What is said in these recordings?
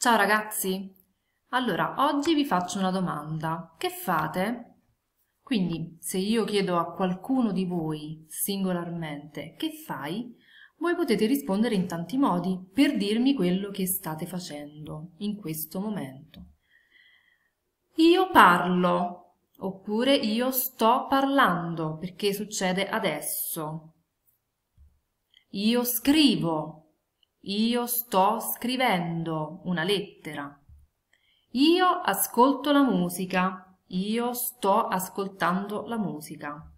Ciao ragazzi! Allora, oggi vi faccio una domanda. Che fate? Quindi, se io chiedo a qualcuno di voi singolarmente che fai, voi potete rispondere in tanti modi per dirmi quello che state facendo in questo momento. Io parlo, oppure io sto parlando perché succede adesso. Io scrivo, io sto scrivendo una lettera. Io ascolto la musica. Io sto ascoltando la musica.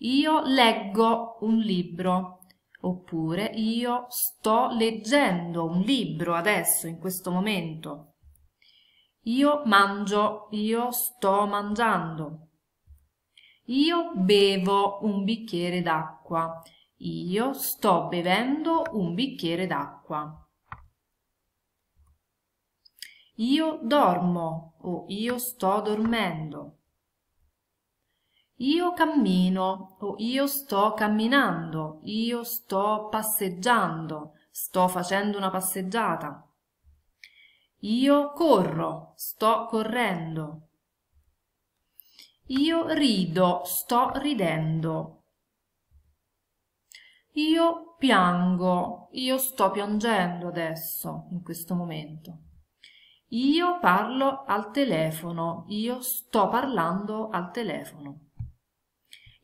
Io leggo un libro. Oppure io sto leggendo un libro adesso, in questo momento. Io mangio, io sto mangiando. Io bevo un bicchiere d'acqua. Io sto bevendo un bicchiere d'acqua. Io dormo o io sto dormendo. Io cammino o io sto camminando, io sto passeggiando, sto facendo una passeggiata. Io corro, sto correndo. Io rido, sto ridendo. Io piango, io sto piangendo adesso, in questo momento. Io parlo al telefono, io sto parlando al telefono.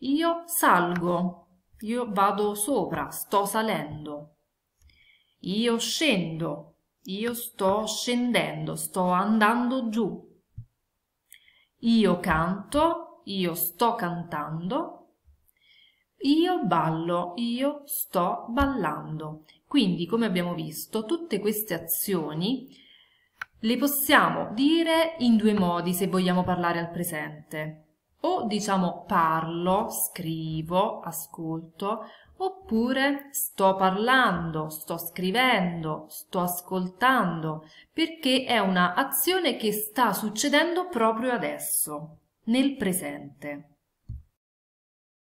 Io salgo, io vado sopra, sto salendo. Io scendo, io sto scendendo, sto andando giù. Io canto, io sto cantando io ballo, io sto ballando. Quindi, come abbiamo visto, tutte queste azioni le possiamo dire in due modi se vogliamo parlare al presente. O diciamo parlo, scrivo, ascolto, oppure sto parlando, sto scrivendo, sto ascoltando, perché è un'azione che sta succedendo proprio adesso, nel presente.